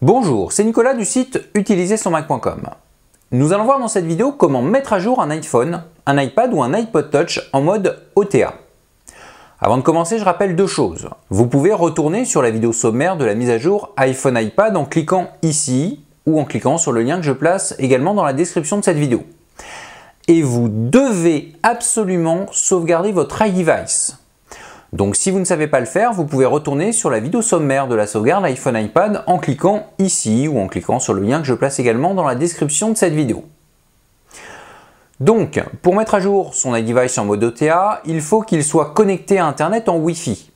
Bonjour, c'est Nicolas du site utiliser son maccom Nous allons voir dans cette vidéo comment mettre à jour un iPhone, un iPad ou un iPod Touch en mode OTA. Avant de commencer, je rappelle deux choses. Vous pouvez retourner sur la vidéo sommaire de la mise à jour iPhone-iPad en cliquant ici ou en cliquant sur le lien que je place également dans la description de cette vidéo. Et vous devez absolument sauvegarder votre iDevice. Donc si vous ne savez pas le faire, vous pouvez retourner sur la vidéo sommaire de la sauvegarde iPhone iPad en cliquant ici ou en cliquant sur le lien que je place également dans la description de cette vidéo. Donc, pour mettre à jour son iDevice en mode OTA, il faut qu'il soit connecté à Internet en Wi-Fi.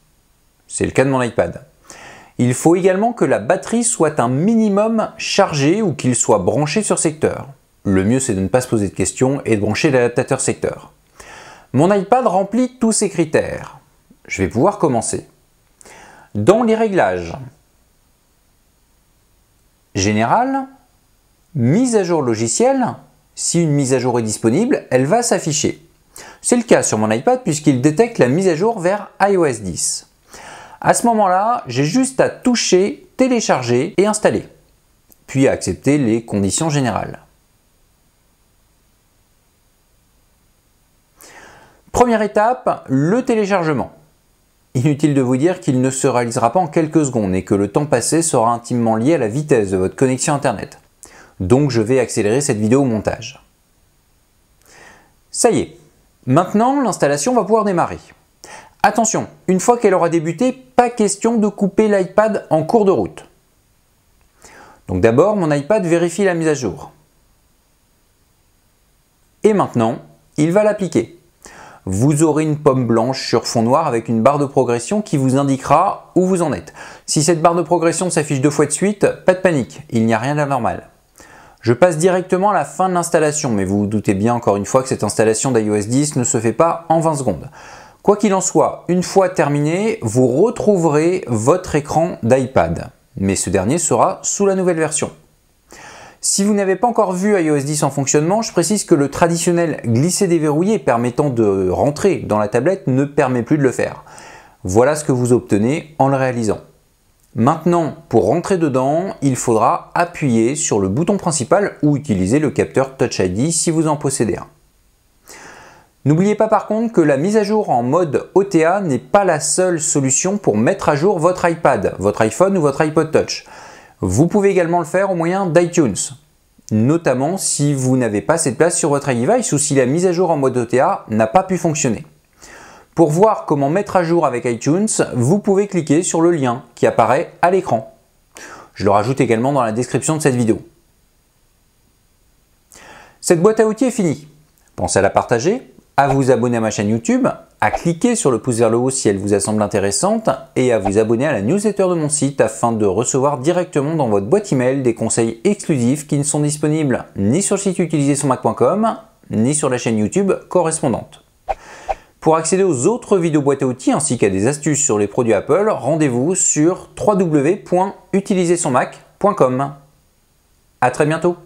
C'est le cas de mon iPad. Il faut également que la batterie soit un minimum chargée ou qu'il soit branché sur secteur. Le mieux c'est de ne pas se poser de questions et de brancher l'adaptateur secteur. Mon iPad remplit tous ces critères je vais pouvoir commencer. Dans les réglages, général, mise à jour logiciel, si une mise à jour est disponible, elle va s'afficher. C'est le cas sur mon iPad puisqu'il détecte la mise à jour vers iOS 10. À ce moment-là, j'ai juste à toucher, télécharger et installer, puis à accepter les conditions générales. Première étape, le téléchargement. Inutile de vous dire qu'il ne se réalisera pas en quelques secondes et que le temps passé sera intimement lié à la vitesse de votre connexion Internet. Donc je vais accélérer cette vidéo au montage. Ça y est, maintenant l'installation va pouvoir démarrer. Attention, une fois qu'elle aura débuté, pas question de couper l'iPad en cours de route. Donc d'abord, mon iPad vérifie la mise à jour. Et maintenant, il va l'appliquer vous aurez une pomme blanche sur fond noir avec une barre de progression qui vous indiquera où vous en êtes. Si cette barre de progression s'affiche deux fois de suite, pas de panique, il n'y a rien d'anormal. Je passe directement à la fin de l'installation, mais vous vous doutez bien encore une fois que cette installation d'iOS 10 ne se fait pas en 20 secondes. Quoi qu'il en soit, une fois terminé, vous retrouverez votre écran d'iPad, mais ce dernier sera sous la nouvelle version. Si vous n'avez pas encore vu iOS 10 en fonctionnement, je précise que le traditionnel glisser déverrouillé permettant de rentrer dans la tablette ne permet plus de le faire. Voilà ce que vous obtenez en le réalisant. Maintenant, pour rentrer dedans, il faudra appuyer sur le bouton principal ou utiliser le capteur Touch ID si vous en possédez un. N'oubliez pas par contre que la mise à jour en mode OTA n'est pas la seule solution pour mettre à jour votre iPad, votre iPhone ou votre iPod Touch. Vous pouvez également le faire au moyen d'iTunes, notamment si vous n'avez pas cette place sur votre iDevice ou si la mise à jour en mode OTA n'a pas pu fonctionner. Pour voir comment mettre à jour avec iTunes, vous pouvez cliquer sur le lien qui apparaît à l'écran. Je le rajoute également dans la description de cette vidéo. Cette boîte à outils est finie. Pensez à la partager, à vous abonner à ma chaîne YouTube à cliquer sur le pouce vers le haut si elle vous semble intéressante et à vous abonner à la newsletter de mon site afin de recevoir directement dans votre boîte email des conseils exclusifs qui ne sont disponibles ni sur le site utilisé son Mac.com ni sur la chaîne YouTube correspondante. Pour accéder aux autres vidéos boîte à outils ainsi qu'à des astuces sur les produits Apple, rendez-vous sur www.utilisezsonmac.com À très bientôt